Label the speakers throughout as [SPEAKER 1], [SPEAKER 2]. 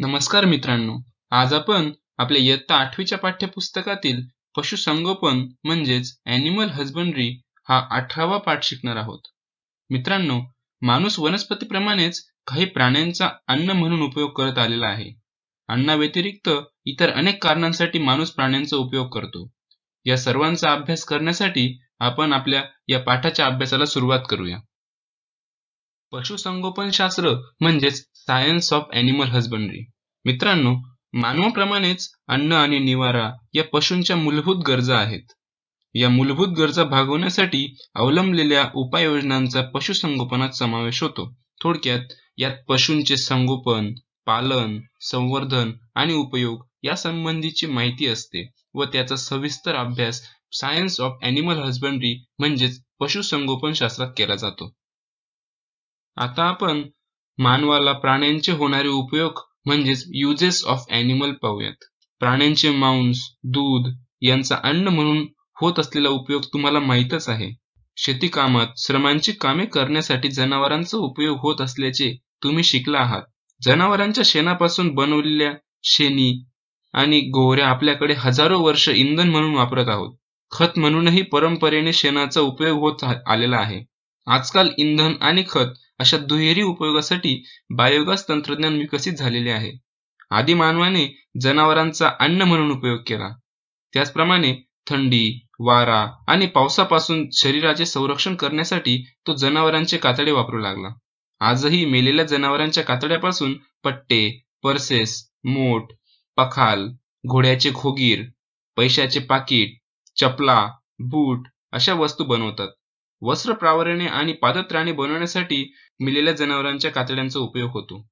[SPEAKER 1] नमस्कार मित्रांनो आज आपण आपल्या इयत्ता आठवीच्या पाठ्यपुस्तकातील पशुसंगोपन म्हणजेच अॅनिमल हजबंड्री हा अठरावा पाठ शिकणार आहोत मित्रांनो माणूस वनस्पतीप्रमाणेच काही प्राण्यांचा अन्न म्हणून उपयोग करत आलेला आहे व्यतिरिक्त इतर अनेक कारणांसाठी माणूस प्राण्यांचा उपयोग करतो या सर्वांचा अभ्यास करण्यासाठी आपण आपल्या या पाठाच्या अभ्यासाला सुरुवात करूया शास्त्र म्हणजेच सायन्स ऑफ अॅनिमल हजबंड्री मित्रांनो मानवाप्रमाणेच अन्न आणि निवारा या पशूंच्या मूलभूत गरजा आहेत या मूलभूत गरजा भागवण्यासाठी अवलंबलेल्या उपाययोजनांचा पशुसंगोपनात समावेश होतो थोडक्यात यात पशूंचे संगोपन पालन संवर्धन आणि उपयोग या संबंधीची माहिती असते व त्याचा सविस्तर अभ्यास सायन्स ऑफ अॅनिमल हजबंड्री म्हणजेच पशुसंगोपन शास्त्रात केला जातो आता आपण मानवाला प्राण्यांचे होणारे उपयोग म्हणजेच युजेस ऑफ ॲनिमल पाहूयात प्राण्यांचे मांस दूध यांचा अन्न म्हणून होत असलेला उपयोग तुम्हाला माहीतच आहे शेतीकामात श्रमांची कामे करण्यासाठी जनावरांचा उपयोग होत असल्याचे तुम्ही शिकला आहात जनावरांच्या शेणापासून बनवलेल्या शेणी आणि गोवऱ्या आपल्याकडे हजारो वर्ष इंधन म्हणून वापरत आहोत खत म्हणूनही परंपरेने शेणाचा उपयोग होत आलेला आहे आजकाल इंधन आणि खत अशा दुहेरी उपयोगासाठी बायोगॅस तंत्रज्ञान विकसित झालेले आहे आधी मानवाने जनावरांचा अन्न म्हणून उपयोग केला त्याचप्रमाणे थंडी वारा आणि पावसापासून शरीराचे संरक्षण करण्यासाठी तो जनावरांचे कातडे वापरू लागला आजही मेलेल्या जनावरांच्या कातड्यापासून पट्टे पर्सेस मोठ पखाल घोड्याचे खोगीर पैशाचे पाकीट चपला बूट अशा वस्तू बनवतात वस्त्र प्रावरणे आणि पादत्राणे बनवण्यासाठी मिलेल्या जनावरांच्या कातड्यांचा उपयोग होतो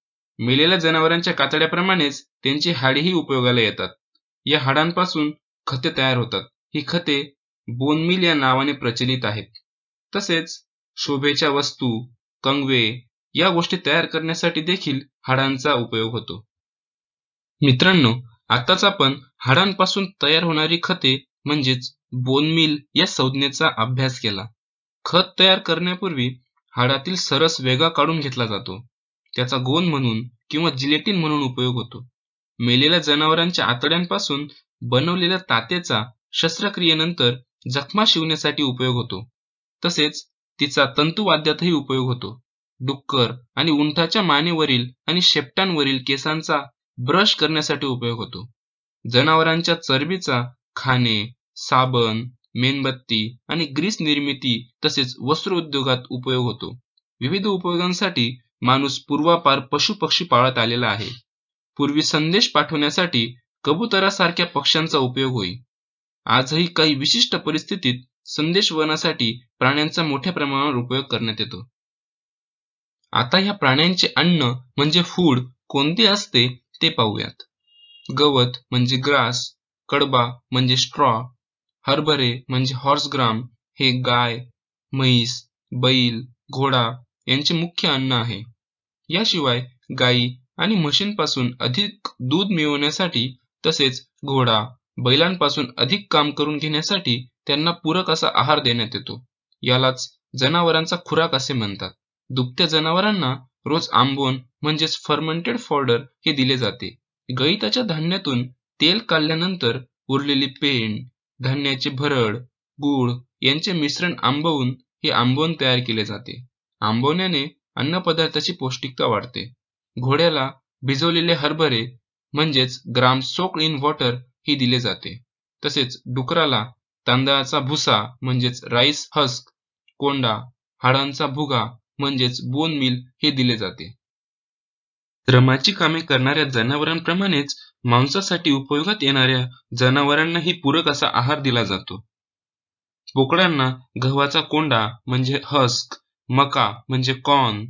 [SPEAKER 1] मिलेल्या जनावरांच्या कातड्याप्रमाणेच त्यांची हाडेही उपयोगाला येतात या हाडांपासून खते तयार होतात ही खते बोनमिल या नावाने प्रचलित आहेत तसेच शोभेच्या वस्तू कंगवे या गोष्टी तयार करण्यासाठी देखील हाडांचा उपयोग होतो मित्रांनो आताच आपण हाडांपासून तयार होणारी खते म्हणजेच बोनमिल या संज्ञेचा अभ्यास केला खत तयार करण्यापूर्वी हाडातील सरस वेगा काढून घेतला जातो त्याचा गोंद म्हणून किंवा जिलेटिन म्हणून उपयोग होतो मेलेल्या जनावरांच्या आतड्यांपासून बनवलेल्या तात्याचा शस्त्रक्रियेनंतर जखमा शिवण्यासाठी उपयोग होतो तसेच तिचा तंतुवाद्यातही उपयोग होतो डुक्कर आणि उंठाच्या मानेवरील आणि शेपटांवरील केसांचा ब्रश करण्यासाठी उपयोग होतो जनावरांच्या चरबीचा खाणे साबण मेणबत्ती आणि ग्रीस निर्मिती तसेच वस्त्र उद्योगात उपयोग होतो विविध उपयोगांसाठी माणूस पूर्वापार पशु पक्षी पाळत आलेला आहे पूर्वी संदेश पाठवण्यासाठी कबुतरासारख्या पक्ष्यांचा उपयोग होई आजही काही विशिष्ट परिस्थितीत संदेश वहनासाठी प्राण्यांचा मोठ्या प्रमाणावर उपयोग करण्यात येतो आता या प्राण्यांचे अन्न म्हणजे फूड कोणते असते ते पाहूयात गवत म्हणजे ग्रास कडबा म्हणजे स्ट्रॉ हरभरे म्हणजे हॉर्सग्राम हे गाय म्हैस बैल घोडा यांचे मुख्य अन्न आहे याशिवाय गायी आणि म्हशींपासून अधिक दूध मिळवण्यासाठी तसेच घोडा बैलांपासून अधिक काम करून घेण्यासाठी त्यांना पूरक असा आहार देण्यात येतो यालाच जनावरांचा खुराक असे म्हणतात दुभत्या जनावरांना रोज आंबोन म्हणजेच फर्मेंटेड फॉर्डर हे दिले जाते गळीताच्या धान्यातून तेल काढल्यानंतर उरलेली पेंड धान्याचे भरड गूळ यांचे मिश्रण आंबवून हे आंबवण तयार केले जाते आंबवण्याने अन्नपदार्थाची पौष्टिकता वाढते घोड्याला भिजवलेले हरभरे म्हणजेच ग्राम सोक इन वॉटर ही दिले जाते तसेच डुकराला तांदळाचा भुसा म्हणजेच राईस हस्क कोंडा हाडांचा भुगा म्हणजेच बोन मिल हे दिले जाते श्रमाची कामे करणाऱ्या जनावरांप्रमाणेच मांसासाठी उपयोगात येणाऱ्या जनावरांनाही पूरक असा आहार दिला जातो बोकडांना गव्हाचा कोंडा म्हणजे हस्क मका म्हणजे कॉर्न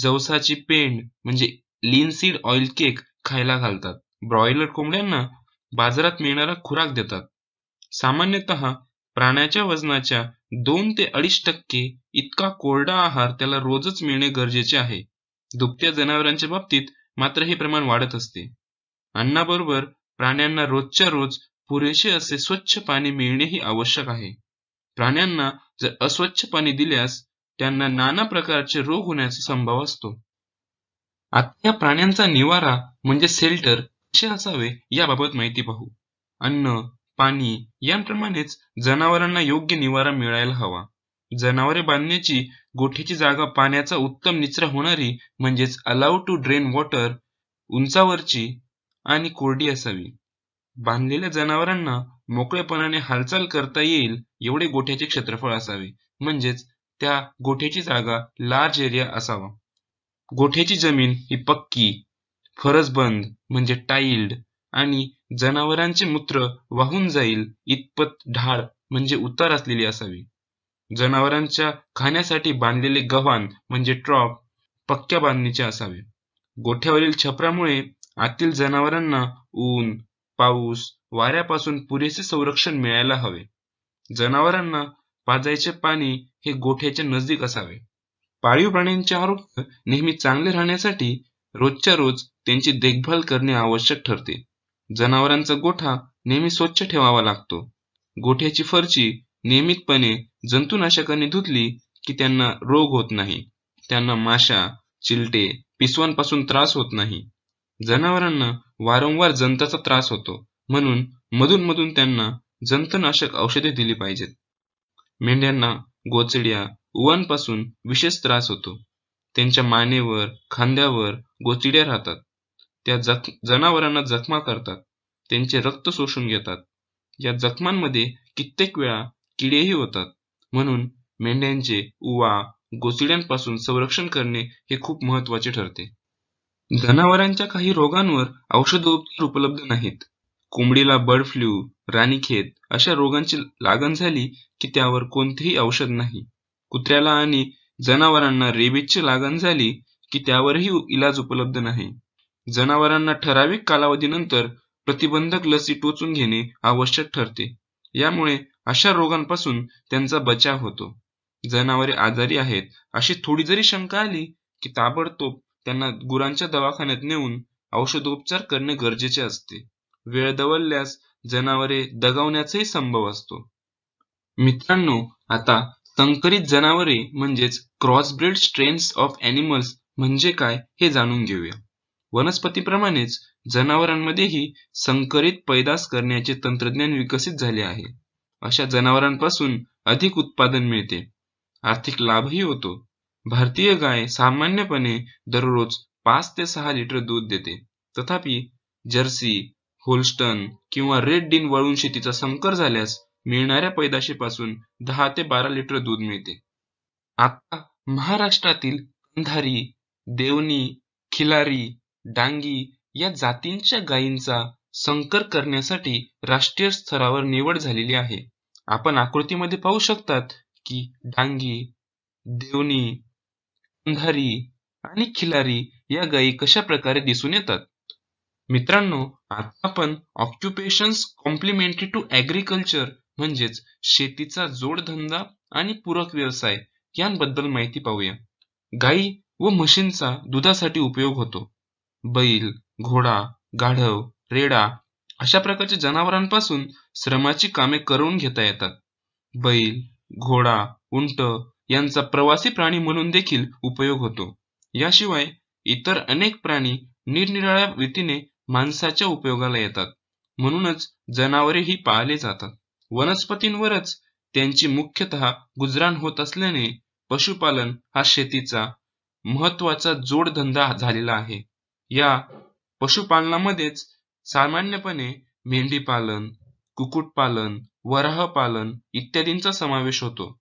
[SPEAKER 1] जवसाची पेंड म्हणजे लिनसीड ऑइल केक खायला घालतात ब्रॉयलर कोंबड्यांना बाजारात मिळणारा खुराक देतात सामान्यत प्राण्याच्या वजनाच्या दोन ते अडीच टक्के इतका कोरडा आहार त्याला रोजच मिळणे गरजेचे आहे दुभत्या जनावरांच्या बाबतीत मात्र हे प्रमाण वाढत असते अन्नाबरोबर प्राण्यांना रोजच्या रोज पुरेसे असे स्वच्छ पाणी मिळणेही आवश्यक आहे प्राण्यांना जर अस्वच्छ पाणी दिल्यास त्यांना नाना प्रकारचे रोग होण्याचा संभव असतो या प्राण्यांचा निवारा म्हणजे सेल्टर कसे असावे याबाबत माहिती पाहू अन्न पाणी यांप्रमाणेच जनावरांना योग्य निवारा मिळायला हवा जनावरे बांधण्याची गोठीची जागा पाण्याचा उत्तम निचरा होणारी म्हणजेच अलाव टू ड्रेन वॉटर उंचावरची आणि कोरडी असावी बांधलेल्या जनावरांना मोकळेपणाने हालचाल करता येईल एवढे गोठ्याचे क्षेत्रफळ असावे म्हणजेच त्या गोठ्याची जागा लार्ज एरिया असावा गोठ्याची जमीन ही पक्की फरसबंद म्हणजे टाईल्ड आणि जनावरांचे मूत्र वाहून जाईल इतपत ढाळ म्हणजे उतार असलेली असावी जनावरांच्या खाण्यासाठी बांधलेले गव्हाण म्हणजे ट्रॉप पक्क्या बांधणीचे असावे गोठ्यावरील छपरामुळे आतील जनावरांना ऊन पाऊस वाऱ्यापासून पुरेसे संरक्षण मिळायला हवे जनावरांना पाजायचे पाणी हे गोठ्याच्या नजदीक असावे पाळीव प्राण्यांचे आरोग्य नेहमी चांगले राहण्यासाठी रोजच्या रोज त्यांची देखभाल करणे आवश्यक ठरते जनावरांचा गोठा नेहमी स्वच्छ ठेवावा लागतो गोठ्याची फरची नियमितपणे जंतुनाशकाने धुतली की त्यांना रोग होत नाही त्यांना माशा चिलटे पिसवांपासून त्रास होत नाही जनावरांना वारंवार जंताचा त्रास होतो म्हणून मधून मधून त्यांना जंतनाशक औषधे दिली पाहिजेत मेंढ्यांना गोचड्या उवांपासून विशेष त्रास होतो त्यांच्या मानेवर खांद्यावर गोचिड्या राहतात त्या जख जनावरांना जखमा करतात त्यांचे रक्त शोषून घेतात या जखमांमध्ये कित्येक वेळा किडेही होतात म्हणून मेंढ्यांचे उवा गोचिड्यांपासून संरक्षण करणे हे खूप महत्वाचे ठरते जनावरांच्या काही रोगांवर औषधोपचार उपलब्ध नाहीत कोंबडीला बर्ड फ्लू राणीखेत अशा रोगांची लागण झाली की त्यावर कोणतेही औषध नाही कुत्र्याला आणि जनावरांना रेबीजची लागण झाली की त्यावरही इलाज उपलब्ध नाही जनावरांना ठराविक कालावधीनंतर प्रतिबंधक लसी टोचून घेणे आवश्यक ठरते यामुळे अशा रोगांपासून त्यांचा बचाव होतो जनावरे आजारी आहेत अशी थोडी जरी शंका आली की ताबडतोब त्यांना गुरांच्या दवाखान्यात नेऊन औषधोपचार करणे गरजेचे असते वेळ दवल्यास जनावरे दगावण्याचाही संभव असतो मित्रांनो आता संकरित जनावरे म्हणजेच क्रॉसब्रेड स्ट्रेन्स ऑफ ॲनिमल्स म्हणजे काय हे जाणून घेऊया वनस्पतीप्रमाणेच जनावरांमध्येही संकरित पैदास करण्याचे तंत्रज्ञान विकसित झाले आहे अशा जनावरांपासून अधिक उत्पादन मिळते आर्थिक लाभही होतो भारतीय गाय सामान्यपणे दररोज पाच ते सहा लिटर दूध देते तथापि जर्सी होल्स्टन किंवा रेड डीन वळून शेतीचा संकर झाल्यास मिळणाऱ्या पैदाशीपासून दहा ते बारा लिटर दूध मिळते आता महाराष्ट्रातील अंधारी देवनी खिलारी डांगी या जातींच्या गायींचा संकर करण्यासाठी राष्ट्रीय स्तरावर निवड झालेली आहे आपण आकृतीमध्ये पाहू शकतात की डांगी देवनी अंधारी आणि खिलारी या गायी कशा प्रकारे दिसून येतात मित्रांनो आता आपण ऑक्युपेशन्स कॉम्प्लिमेंटरी टू ऍग्रीकल्चर म्हणजेच शेतीचा जोडधंदा आणि पूरक व्यवसाय यांबद्दल माहिती पाहूया गाई व म्हशींचा दुधासाठी उपयोग होतो बैल घोडा गाढव रेडा अशा प्रकारच्या जनावरांपासून श्रमाची कामे करून घेता येतात बैल घोडा उंट यांचा प्रवासी प्राणी म्हणून देखील उपयोग होतो याशिवाय इतर अनेक प्राणी निरनिराळ्या रीतीने माणसाच्या उपयोगाला येतात म्हणूनच जनावरे ही पाळले जातात वनस्पतींवरच त्यांची मुख्यतः गुजराण होत असल्याने पशुपालन हा शेतीचा महत्वाचा जोडधंदा झालेला आहे या पशुपालनामध्येच सामान्यपणे मेंढीपालन कुक्कुटपालन वराहपालन इत्यादींचा समावेश होतो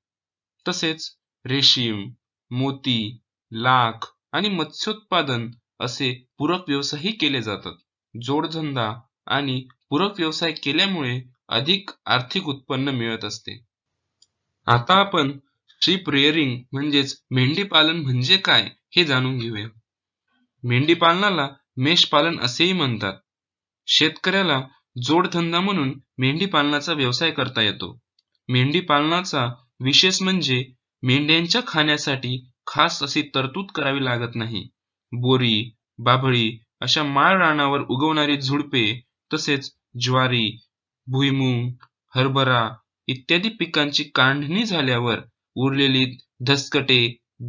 [SPEAKER 1] तसेच रेशीम, मोती, लाख आणि मत्स्योत्पादन असे पूरक व्यवसायही केले जातात. जोडधंदा आणि पूरक व्यवसाय केल्यामुळे अधिक आर्थिक उत्पन्न मिळत असते. आता आपण शिप रेअरिंग म्हणजेच मेंढीपालन म्हणजे काय हे जाणून घेऊया. मेंढीपालनाला मेषपालन असेही म्हणतात. शेतकऱ्याला जोडधंदा म्हणून मेंढीपालनाचा व्यवसाय करता येतो. मेंढी पालनाचा विशेष म्हणजे मेंढ्यांच्या खाण्यासाठी खास अशी तरतूद करावी लागत नाही बोरी बाभळी अशा माळ रानावर उगवणारी झुडपे तसेच ज्वारी भुईमूग हरभरा इत्यादी पिकांची काढणी झाल्यावर उरलेली धसकटे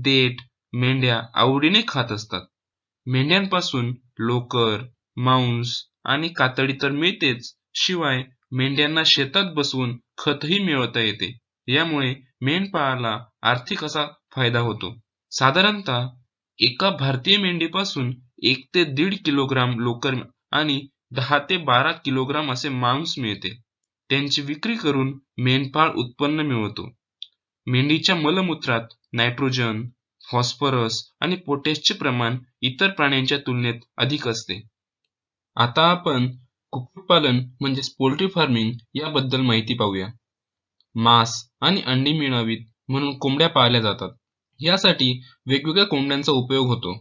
[SPEAKER 1] देठ मेंढ्या आवडीने खात असतात मेंढ्यांपासून लोकर मांस आणि कातडी तर मिळतेच शिवाय मेंढ्यांना शेतात बसवून खतही मिळवता येते यामुळे मेंढपाळाला आर्थिक असा फायदा होतो साधारणतः एका भारतीय मेंढीपासून एक ते दीड किलोग्राम लोकर आणि दहा ते बारा किलोग्राम असे मांस मिळते त्यांची विक्री करून मेंढपाळ उत्पन्न मिळवतो मेंढीच्या मलमूत्रात नायट्रोजन फॉस्फरस आणि पोटॅशचे प्रमाण इतर प्राण्यांच्या तुलनेत अधिक असते आता आपण कुक्कुटपालन म्हणजेच पोल्ट्री फार्मिंग याबद्दल माहिती पाहूया मांस आणि अंडी मिळावीत म्हणून कोंबड्या पाळल्या जातात यासाठी वेगवेगळ्या कोंबड्यांचा उपयोग होतो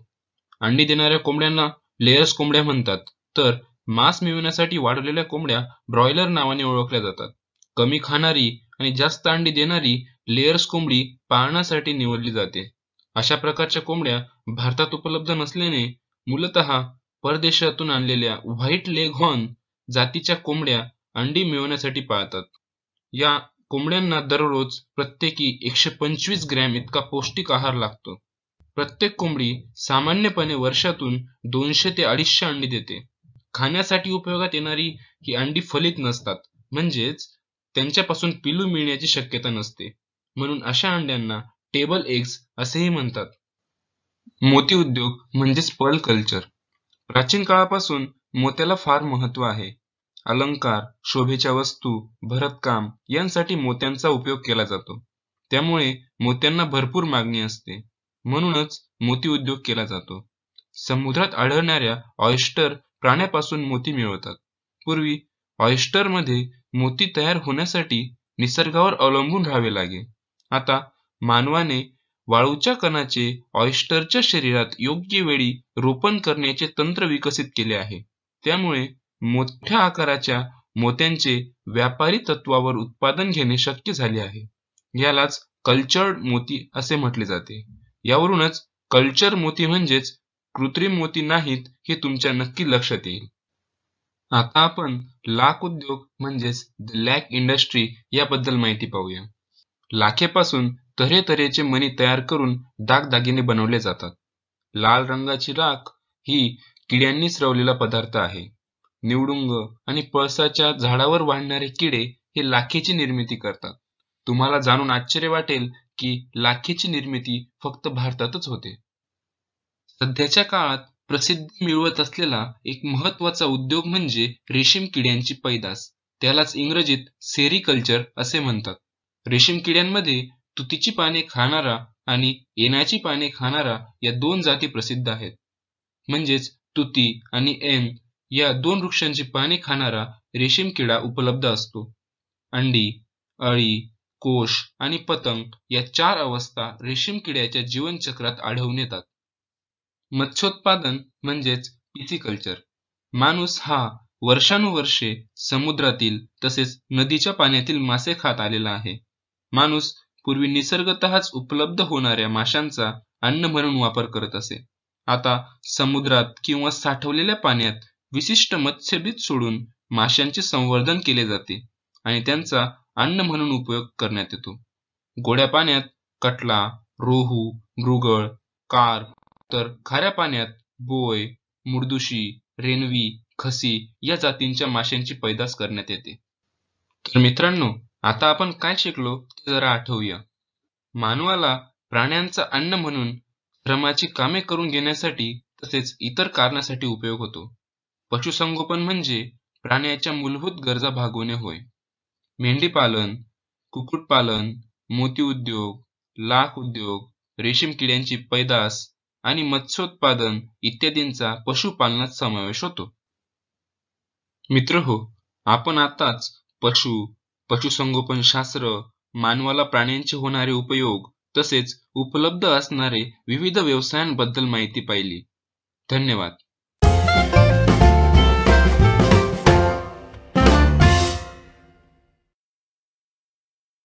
[SPEAKER 1] अंडी देणाऱ्या कोंबड्यांना लेयर्स कोंबड्या म्हणतात तर मांस मिळवण्यासाठी वाढवलेल्या कोंबड्या ब्रॉयलर नावाने ओळखल्या जातात कमी खाणारी आणि जास्त अंडी देणारी लेयर्स कोंबडी पाळण्यासाठी निवडली जाते अशा प्रकारच्या कोंबड्या भारतात उपलब्ध नसल्याने मूलतः परदेशातून आणलेल्या व्हाईट हॉर्न जातीच्या कोंबड्या अंडी मिळवण्यासाठी पाळतात या कोंबड्यांना दररोज प्रत्येकी एकशे पंचवीस ग्रॅम इतका पौष्टिक आहार लागतो प्रत्येक कोंबडी सामान्यपणे वर्षातून दोनशे ते अडीचशे अंडी देते खाण्यासाठी उपयोगात येणारी ही अंडी फलित नसतात म्हणजेच त्यांच्यापासून पिलू मिळण्याची शक्यता नसते म्हणून अशा अंड्यांना टेबल एग्स असेही म्हणतात मोती उद्योग म्हणजेच पर्ल कल्चर प्राचीन काळापासून मोत्याला फार महत्व आहे अलंकार शोभेच्या वस्तू भरतकाम यांसाठी मोत्यांचा उपयोग केला जातो त्यामुळे मोत्यांना भरपूर मागणी असते म्हणूनच मोती उद्योग केला जातो समुद्रात आढळणाऱ्या ऑयस्टर प्राण्यापासून मोती मिळवतात पूर्वी मध्ये मोती तयार होण्यासाठी निसर्गावर अवलंबून राहावे लागे आता मानवाने वाळूच्या कणाचे ऑयस्टरच्या शरीरात योग्य वेळी रोपण करण्याचे तंत्र विकसित केले आहे त्यामुळे मोठ्या आकाराच्या मोत्यांचे व्यापारी तत्वावर उत्पादन घेणे शक्य झाले आहे यालाच कल्चर्ड मोती असे म्हटले जाते यावरूनच कल्चर मोती म्हणजेच कृत्रिम मोती नाहीत हे तुमच्या नक्की लक्षात येईल आता आपण लाख उद्योग म्हणजेच द लॅक इंडस्ट्री याबद्दल माहिती पाहूया लाखेपासून तऱ्हेतऱ्हेचे मणी तयार करून दागदागिने बनवले जातात लाल रंगाची राख ही किड्यांनी स्रवलेला पदार्थ आहे निवडुंग आणि पळसाच्या झाडावर वाढणारे किडे हे लाखेची निर्मिती करतात तुम्हाला जाणून आश्चर्य वाटेल की लाखेची निर्मिती फक्त भारतातच होते सध्याच्या काळात प्रसिद्ध मिळवत असलेला एक महत्वाचा उद्योग म्हणजे रेशीम किड्यांची पैदास त्यालाच इंग्रजीत सेरीकल्चर असे म्हणतात रेशीम किड्यांमध्ये तुतीची पाने खाणारा आणि येण्याची पाने खाणारा या दोन जाती प्रसिद्ध आहेत म्हणजेच तुती आणि एन या दोन वृक्षांची पाने खाणारा रेशीम किडा उपलब्ध असतो अंडी अळी कोश आणि पतंग या चार अवस्था रेशीम किड्याच्या जीवनचक्रात आढळून येतात मत्स्योत्पादन म्हणजेच पिसिकल्चर माणूस हा वर्षानुवर्षे समुद्रातील तसेच नदीच्या पाण्यातील मासे खात आलेला आहे माणूस पूर्वी निसर्गतःच उपलब्ध होणाऱ्या माशांचा अन्न म्हणून वापर करत असे आता समुद्रात किंवा साठवलेल्या पाण्यात विशिष्ट मत्स्यबीज सोडून माशांचे संवर्धन केले जाते आणि त्यांचा अन्न म्हणून उपयोग करण्यात येतो गोड्या पाण्यात कटला रोहू मृगळ कार तर खाऱ्या पाण्यात बोय मुर्दुशी रेनवी खसी या जातींच्या माशांची पैदास करण्यात येते तर मित्रांनो आता आपण काय शिकलो ते जरा आठवूया मानवाला प्राण्यांचा अन्न म्हणून श्रमाची कामे करून घेण्यासाठी तसेच इतर कारणासाठी उपयोग होतो पशुसंगोपन म्हणजे प्राण्याच्या मूलभूत गरजा भागवणे होय मेंढीपालन कुक्कुटपालन मोती उद्योग लाख उद्योग रेशीम किड्यांची पैदास आणि मत्स्योत्पादन इत्यादींचा पशुपालनात समावेश होतो मित्र हो आपण आताच पशु पशुसंगोपन शास्त्र मानवाला प्राण्यांचे होणारे उपयोग तसेच उपलब्ध असणारे विविध व्यवसायांबद्दल माहिती पाहिली धन्यवाद